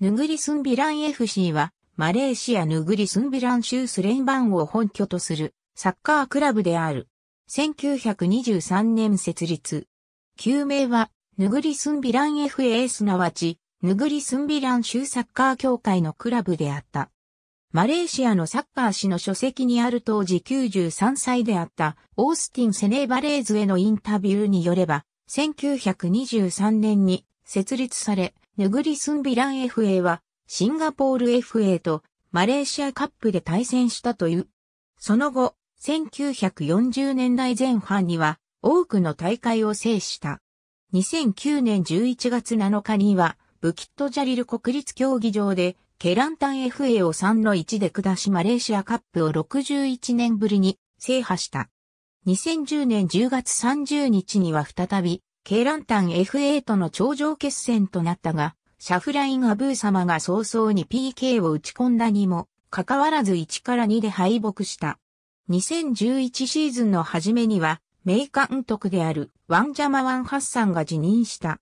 ヌグリスンビラン FC は、マレーシアヌグリスンビラン州スレンバンを本拠とするサッカークラブである。1923年設立。旧名は、ヌグリスンビラン FA すなわち、ヌグリスンビラン州サッカー協会のクラブであった。マレーシアのサッカー誌の書籍にある当時93歳であったオースティン・セネーバレーズへのインタビューによれば、1923年に設立され、ヌグリスンビラン FA は、シンガポール FA とマレーシアカップで対戦したという。その後、1940年代前半には多くの大会を制した。2009年11月7日には、ブキットジャリル国立競技場で、ケランタン FA を3の1で下しマレーシアカップを61年ぶりに制覇した。2010年10月30日には再びケーランタン f a との頂上決戦となったが、シャフライン・アブー様が早々に PK を打ち込んだにも、かかわらず1から2で敗北した。2011シーズンの初めには、名監督であるワンジャマワン・ハッサンが辞任した。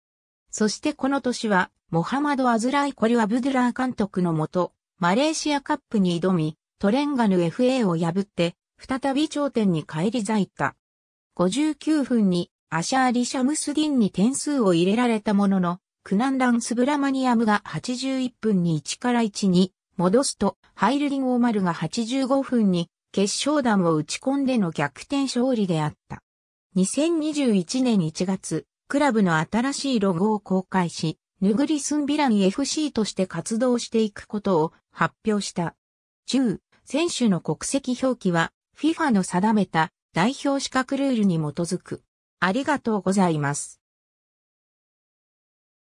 そしてこの年は、モハマド・アズライ・コリュ・アブドゥラー監督のもと、マレーシアカップに挑み、トレンガヌ FA を破って、再び頂点に返り咲いた。59分にアシャーリ・シャムスディンに点数を入れられたものの、クナンラン・スブラマニアムが81分に1から1に戻すと、ハイルリン・オーマルが85分に決勝弾を打ち込んでの逆転勝利であった。2021年1月、クラブの新しいロゴを公開し、ヌグリスン・ビラン FC として活動していくことを発表した。中、選手の国籍表記は FIFA の定めた代表資格ルールに基づく。ありがとうございます。